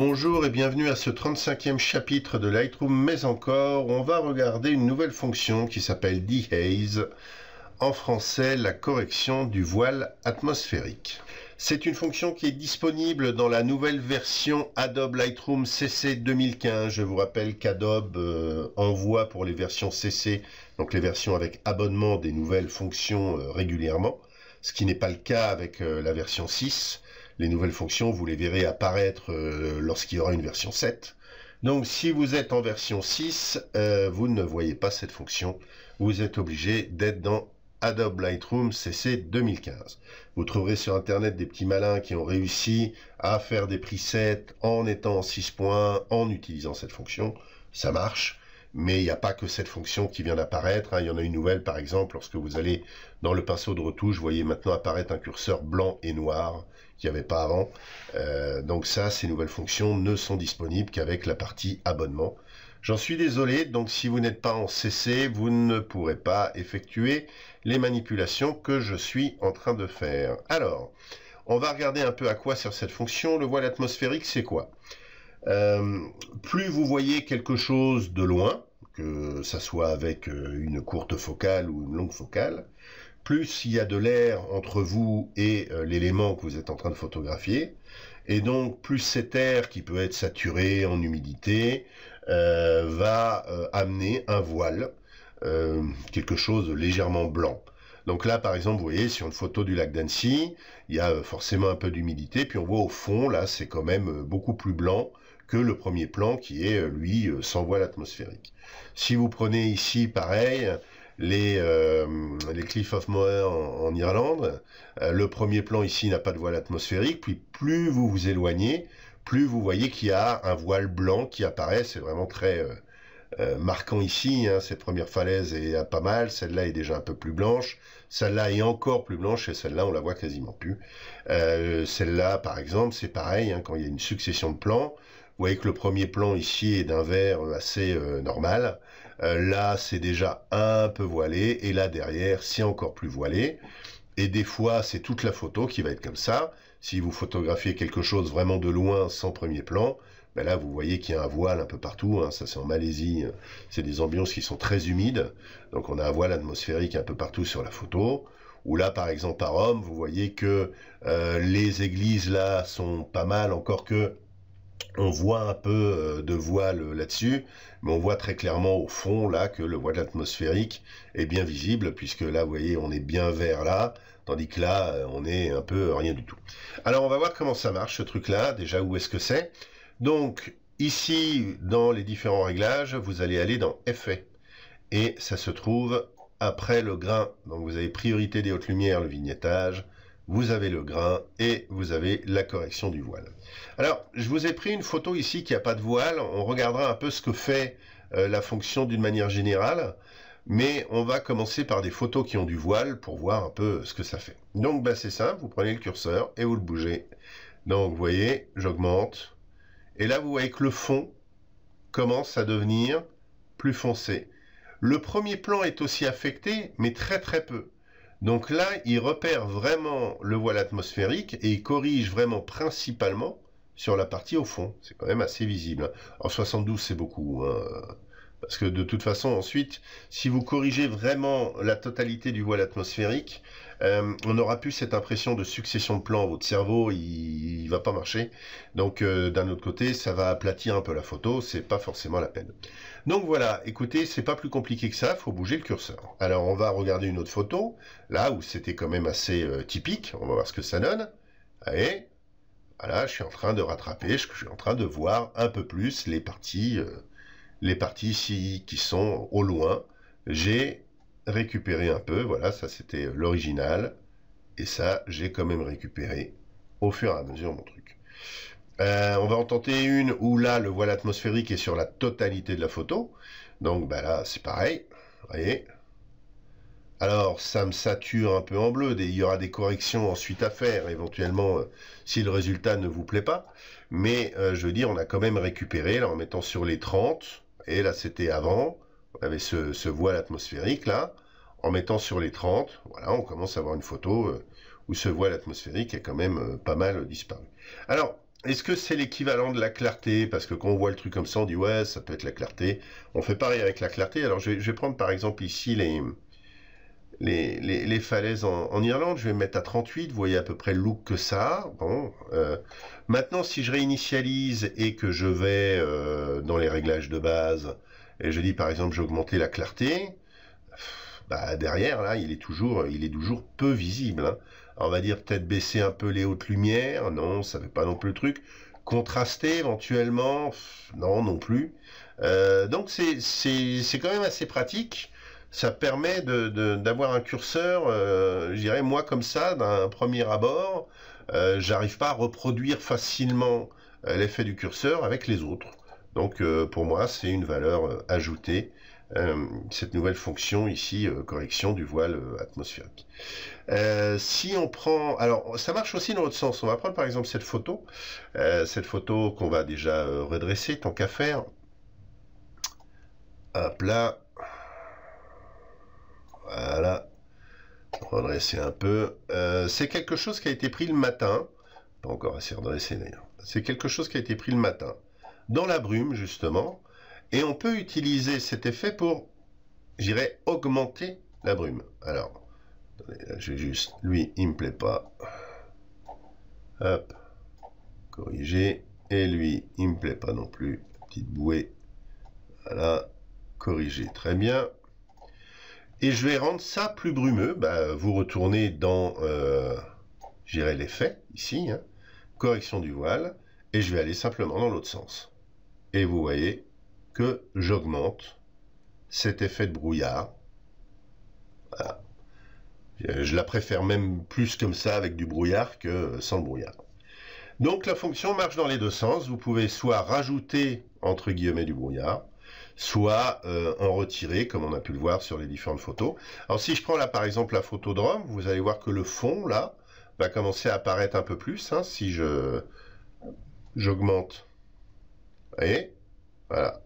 Bonjour et bienvenue à ce 35e chapitre de Lightroom, mais encore, on va regarder une nouvelle fonction qui s'appelle Dehaze, en français la correction du voile atmosphérique. C'est une fonction qui est disponible dans la nouvelle version Adobe Lightroom CC 2015. Je vous rappelle qu'Adobe euh, envoie pour les versions CC, donc les versions avec abonnement, des nouvelles fonctions euh, régulièrement, ce qui n'est pas le cas avec euh, la version 6. Les nouvelles fonctions, vous les verrez apparaître euh, lorsqu'il y aura une version 7. Donc si vous êtes en version 6, euh, vous ne voyez pas cette fonction. Vous êtes obligé d'être dans Adobe Lightroom CC 2015. Vous trouverez sur Internet des petits malins qui ont réussi à faire des presets en étant en 6 points, en utilisant cette fonction. Ça marche mais il n'y a pas que cette fonction qui vient d'apparaître. Hein. Il y en a une nouvelle, par exemple, lorsque vous allez dans le pinceau de retouche, vous voyez maintenant apparaître un curseur blanc et noir qu'il n'y avait pas avant. Euh, donc ça, ces nouvelles fonctions ne sont disponibles qu'avec la partie abonnement. J'en suis désolé, donc si vous n'êtes pas en CC, vous ne pourrez pas effectuer les manipulations que je suis en train de faire. Alors, on va regarder un peu à quoi sert cette fonction. Le voile atmosphérique, c'est quoi euh, plus vous voyez quelque chose de loin, que ça soit avec euh, une courte focale ou une longue focale, plus il y a de l'air entre vous et euh, l'élément que vous êtes en train de photographier, et donc plus cet air qui peut être saturé en humidité va amener un voile, quelque chose de légèrement blanc. Donc là, par exemple, vous voyez, sur une photo du lac d'Annecy, il y a forcément un peu d'humidité, puis on voit au fond, là, c'est quand même beaucoup plus blanc que le premier plan qui est, euh, lui, euh, sans voile atmosphérique. Si vous prenez ici, pareil, les, euh, Cliffs of Moher en, Irlande, le premier plan ici n'a pas de voile atmosphérique, puis plus vous vous éloignez, plus vous voyez qu'il y a un voile blanc qui apparaît, c'est vraiment très... marquant ici, hein. cette première falaise est pas mal, celle-là est déjà un peu plus blanche, celle-là est encore plus blanche et celle-là on la voit quasiment plus. celle-là par exemple c'est pareil, hein, quand il y a une succession de plans, vous voyez que le premier plan ici est d'un vert assez euh, normal. Euh, là, c'est déjà un peu voilé. Et là, derrière, c'est encore plus voilé. Et des fois, c'est toute la photo qui va être comme ça. Si vous photographiez quelque chose vraiment de loin, sans premier plan, ben là, vous voyez qu'il y a un voile un peu partout. Hein. Ça, c'est en Malaisie. Euh, c'est des ambiances qui sont très humides. Donc, on a un voile atmosphérique un peu partout sur la photo Ou là par exemple à Rome, vous voyez que les églises là sont pas mal, encore que on voit un peu euh, de voile euh, là-dessus, mais on voit très clairement au fond là que le voile atmosphérique est bien visible, puisque là, vous voyez, on est bien vert là, tandis que là, euh, on est un peu rien du tout. Alors, on va voir comment ça marche, ce truc-là, déjà, où est-ce que c'est. Donc, ici, dans les différents réglages, vous allez aller dans Effet, et ça se trouve après le grain. Donc, vous avez priorité des hautes lumières, le vignettage, vous avez le grain et vous avez la correction du voile. Alors, je vous ai pris une photo ici qui n'a pas de voile. On regardera un peu ce que fait euh, la fonction d'une manière générale. Mais on va commencer par des photos qui ont du voile pour voir un peu ce que ça fait. Donc, bah, c'est simple, vous prenez le curseur et vous le bougez. Donc, vous voyez, j'augmente. Et là, vous voyez que le fond commence à devenir plus foncé. Le premier plan est aussi affecté, mais très très peu. Donc là, il repère vraiment le voile atmosphérique et il corrige vraiment principalement sur la partie au fond. C'est quand même assez visible. Hein. En 72, c'est beaucoup. Hein. Parce que de toute façon, ensuite, si vous corrigez vraiment la totalité du voile atmosphérique, euh, on aura plus cette impression de succession de plans. Votre cerveau, il, va pas marcher. Donc, euh, d'un autre côté, ça va aplatir un peu la photo. C'est pas forcément la peine. Donc voilà. Écoutez, c'est pas plus compliqué que ça. il Faut bouger le curseur. Alors, on va regarder une autre photo. Là où c'était quand même assez euh, typique. On va voir ce que ça donne. Allez. Voilà, je suis en train de rattraper, je suis en train de voir un peu plus les parties les parties ici qui sont au loin. J'ai récupéré un peu, voilà, ça c'était l'original. Et ça, j'ai quand même récupéré au fur et à mesure mon truc. Euh, on va en tenter une où là, le voile atmosphérique est sur la totalité de la photo. Donc bah là, c'est pareil. voyez alors, ça me sature un peu en bleu. Il y aura des corrections ensuite à faire, éventuellement, euh, si le résultat ne vous plaît pas. Mais, euh, je veux dire, on a quand même récupéré, là, en mettant sur les 30 et là c'était avant, on avait ce, voile atmosphérique là, en mettant sur les 30, voilà, on commence à avoir une photo euh, où ce voile atmosphérique est quand même euh, pas mal disparu. Alors, est-ce que c'est l'équivalent de la clarté Parce que quand on voit le truc comme ça, on dit ouais, ça peut être la clarté. On fait pareil avec la clarté. Alors je je vais prendre par exemple ici les, les, falaises en, Irlande. Je vais mettre à 38, vous voyez à peu près le look que ça Bon, euh, maintenant, si je réinitialise et que je vais euh, dans les réglages de base, et je dis par exemple j'ai augmenté la clarté, bah derrière là il est toujours il est toujours peu visible. Hein. on va dire peut-être baisser un peu les hautes lumières, non ça ne fait pas non plus le truc. Contraster éventuellement, non non plus. Euh, donc c'est quand même assez pratique ça permet d'avoir de, un curseur, euh, je dirais moi comme ça, d'un premier abord, euh, j'arrive pas à reproduire facilement euh, l'effet du curseur avec les autres. Donc pour moi, c'est une valeur ajoutée, cette nouvelle fonction ici, correction du voile atmosphérique. si on prend... Alors ça marche aussi dans l'autre sens. On va prendre par exemple cette photo, cette photo qu'on va déjà redresser tant qu'à faire. Hop là, redresser un peu. Euh, c'est quelque chose qui a été pris le matin. Pas encore assez redressé d'ailleurs. C'est quelque chose qui a été pris le matin. Dans la brume, justement. Et on peut utiliser cet effet pour, j'irais, augmenter la brume. Alors, je juste... Lui, il me plaît pas. Hop. Corriger. Et lui, il me plaît pas non plus. Petite bouée. Voilà. Corriger. Très bien. Et je vais rendre ça plus brumeux. Bah, vous retournez dans, euh, l'effet, ici, hein. correction du voile, et je vais aller simplement dans l'autre sens. Et vous voyez que j'augmente cet effet de brouillard. Euh, je la préfère même plus comme ça avec du brouillard que sans le brouillard. Donc la fonction marche dans les deux sens. Vous pouvez soit rajouter entre guillemets du brouillard, soit euh, en retirer, comme on a pu le voir sur les différentes photos. Alors si je prends là par exemple la photo de Rome, vous allez voir que le fond là va commencer à apparaître un peu plus. Hein, si je j'augmente, vous voyez, voilà.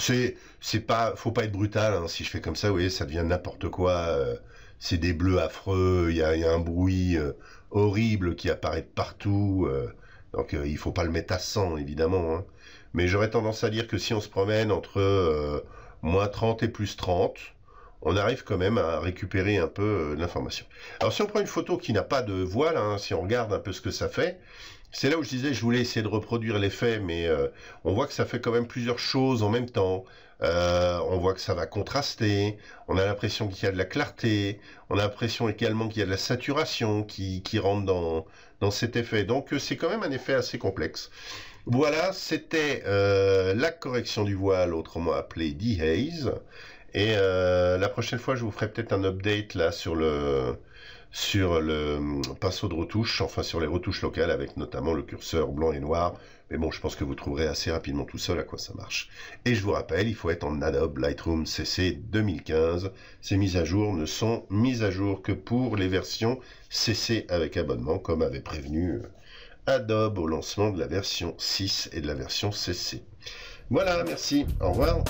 C'est c'est pas faut pas être brutal. Hein, si je fais comme ça, vous voyez, ça devient n'importe quoi. Euh, c'est des bleus affreux. Il y a, un bruit euh, horrible qui apparaît partout. donc il faut pas le mettre à 100 évidemment. Hein. Mais j'aurais tendance à dire que si on se promène entre euh, moins 30 et plus 30, on arrive quand même à récupérer un peu euh, l'information. Alors si on prend une photo qui n'a pas de voile, hein, si on regarde un peu ce que ça fait, c'est là où je disais je voulais essayer de reproduire l'effet, mais euh, on voit que ça fait quand même plusieurs choses en même temps. on voit que ça va contraster, on a l'impression qu'il y a de la clarté, on a l'impression également qu'il y a de la saturation qui, qui rentre dans, dans cet effet. Donc c'est quand même un effet assez complexe. Voilà, c'était euh, la correction du voile, autrement appelée D-Haze. Et euh, la prochaine fois, je vous ferai peut-être un update là sur le sur le mm, pinceau de retouche, enfin sur les retouches locales avec notamment le curseur blanc et noir. Mais bon, je pense que vous trouverez assez rapidement tout seul à quoi ça marche. Et je vous rappelle, il faut être en Adobe Lightroom CC 2015. Ces mises à jour ne sont mises à jour que pour les versions CC avec abonnement, comme avait prévenu euh, Adobe au lancement de la version 6 et de la version CC. Voilà, merci, au revoir.